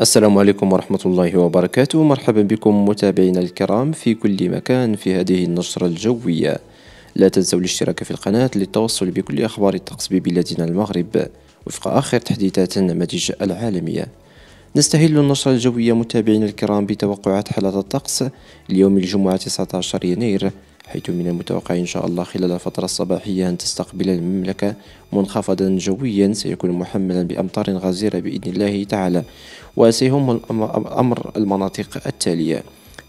السلام عليكم ورحمة الله وبركاته مرحبا بكم متابعينا الكرام في كل مكان في هذه النشرة الجوية لا تنسوا الاشتراك في القناة للتوصل بكل أخبار الطقس ببلادنا المغرب وفق آخر تحديثات النماذج العالمية نستهل النشرة الجوية متابعينا الكرام بتوقعات حالة الطقس ليوم الجمعة 19 يناير حيث من المتوقع إن شاء الله خلال الفترة الصباحية أن تستقبل المملكة منخفضا جويا سيكون محملا بأمطار غزيرة بإذن الله تعالى وسيهم الأمر المناطق التالية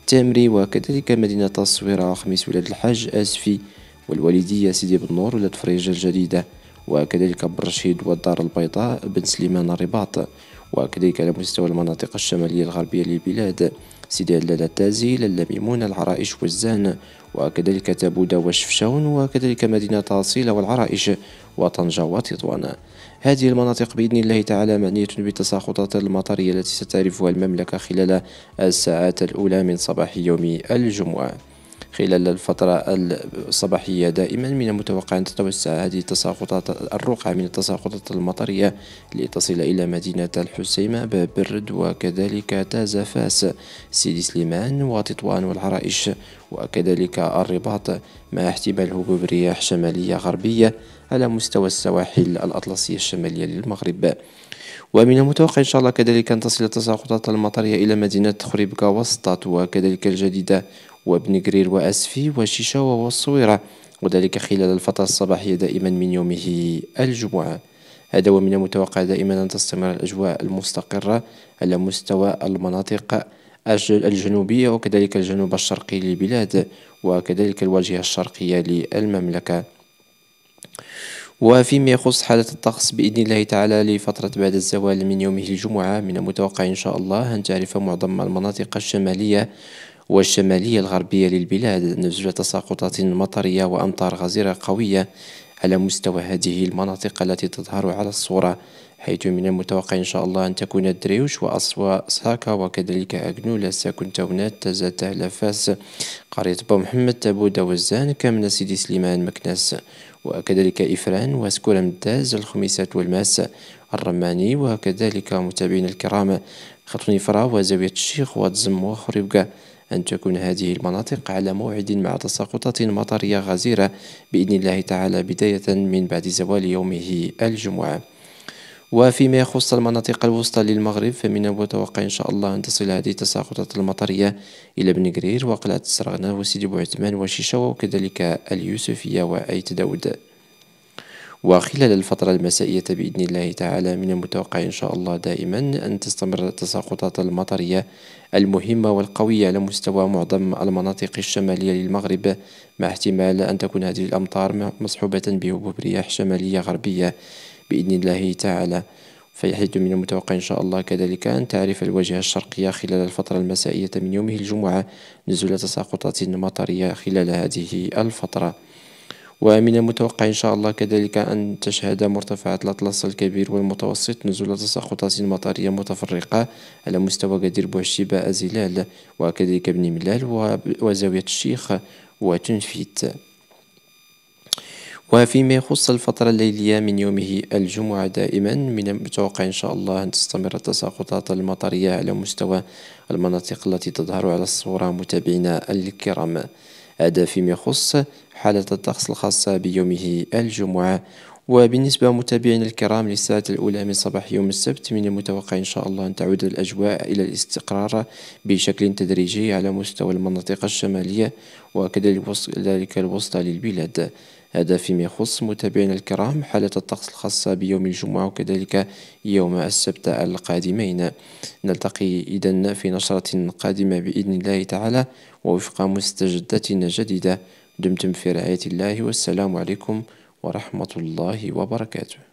تامري وكذلك مدينة الصويرة خميس ولاد الحاج أسفي والوليدية سيدي بنور ولاد فريجة الجديدة وكذلك برشيد والدار البيضاء بن سليمان الرباط وكذلك على مستوى المناطق الشمالية الغربية للبلاد سيدي لالا تازي لالا ميمون العرائش والزهن وكذلك تابودا وشفشاون وكذلك مدينة أصيلة والعرائش وطنجة وتطوان هذه المناطق بإذن الله تعالى معنية بالتساقطات المطرية التي ستعرفها المملكة خلال الساعات الأولى من صباح يوم الجمعة خلال الفترة الصباحية دائما من المتوقع أن تتوسع هذه التساقطات الرقعة من التساقطات المطرية لتصل إلى مدينة الحسيمة ببرد وكذلك تازة فاس سيدي سليمان وتطوان والعرائش وكذلك الرباط مع احتمال هبوب رياح شمالية غربية على مستوى السواحل الأطلسية الشمالية للمغرب ومن المتوقع إن شاء الله كذلك أن تصل التساقطات المطرية إلى مدينة خريبكا وسطات وكذلك الجديدة وابن جرير وأسفي وشيشاوة والصويرة وذلك خلال الفترة الصباحية دائما من يومه الجمعة هذا ومن المتوقع دائما أن تستمر الأجواء المستقرة على مستوى المناطق الجنوبية وكذلك الجنوب الشرقي للبلاد وكذلك الواجهة الشرقية للمملكة وفيما يخص حالة الطقس بإذن الله تعالى لفترة بعد الزوال من يومه الجمعة من المتوقع إن شاء الله أن تعرف معظم المناطق الشمالية والشمالية الغربية للبلاد نتيجة تساقطات مطرية وأمطار غزيرة قوية على مستوى هذه المناطق التي تظهر على الصورة حيث من المتوقع إن شاء الله أن تكون الدريوش وأصوى ساكا وكذلك أجنولا ساكن تونات تزاته لفاس قرية بو محمد تابودا وزان كامنا سيدي سليمان مكناس وكذلك إفران وسكولا مداز الخميسات والماس الرماني وكذلك متابعينا الكرام خطوني فرا وزاوية الشيخ وتزم وخريبكا أن تكون هذه المناطق على موعد مع تساقطات مطرية غزيرة بإذن الله تعالى بداية من بعد زوال يومه الجمعة وفيما يخص المناطق الوسطى للمغرب فمن المتوقع إن شاء الله أن تصل هذه التساقطات المطريه إلى قرير وقلعة السرغنة وسيدي بوعثمان وشيشة وكذلك اليوسفية وأيت داود وخلال الفترة المسائية بإذن الله تعالى من المتوقع إن شاء الله دائما أن تستمر التساقطات المطرية المهمة والقوية على مستوى معظم المناطق الشمالية للمغرب مع احتمال أن تكون هذه الأمطار مصحوبة بهبوب رياح شمالية غربية بإذن الله تعالى فيحد من المتوقع إن شاء الله كذلك أن تعرف الواجهة الشرقية خلال الفترة المسائية من يومه الجمعة نزول تساقطات مطرية خلال هذه الفترة ومن المتوقع إن شاء الله كذلك أن تشهد مرتفعات الأطلس الكبير والمتوسط نزول تساقطات مطرية متفرقة على مستوى قدير بوعشيبة أزلال وكذلك بن ملال وزاوية الشيخ وتنفيت وفيما يخص الفترة الليلية من يومه الجمعة دائما من المتوقع إن شاء الله أن تستمر التساقطات المطرية على مستوى المناطق التي تظهر على الصورة متابعينا الكرام هذا فيما يخص حالة الطقس الخاصة بيومه الجمعة وبالنسبة متابعينا الكرام للساعة الأولى من صباح يوم السبت من المتوقع إن شاء الله أن تعود الأجواء إلى الاستقرار بشكل تدريجي على مستوى المناطق الشمالية وكذلك الوسطى للبلاد هذا فيما يخص متابعينا الكرام حالة الطقس الخاصة بيوم الجمعة وكذلك يوم السبت القادمين نلتقي إذا في نشرة قادمة بإذن الله تعالى ووفق مستجداتنا الجديدة دمتم في رعاية الله والسلام عليكم ورحمة الله وبركاته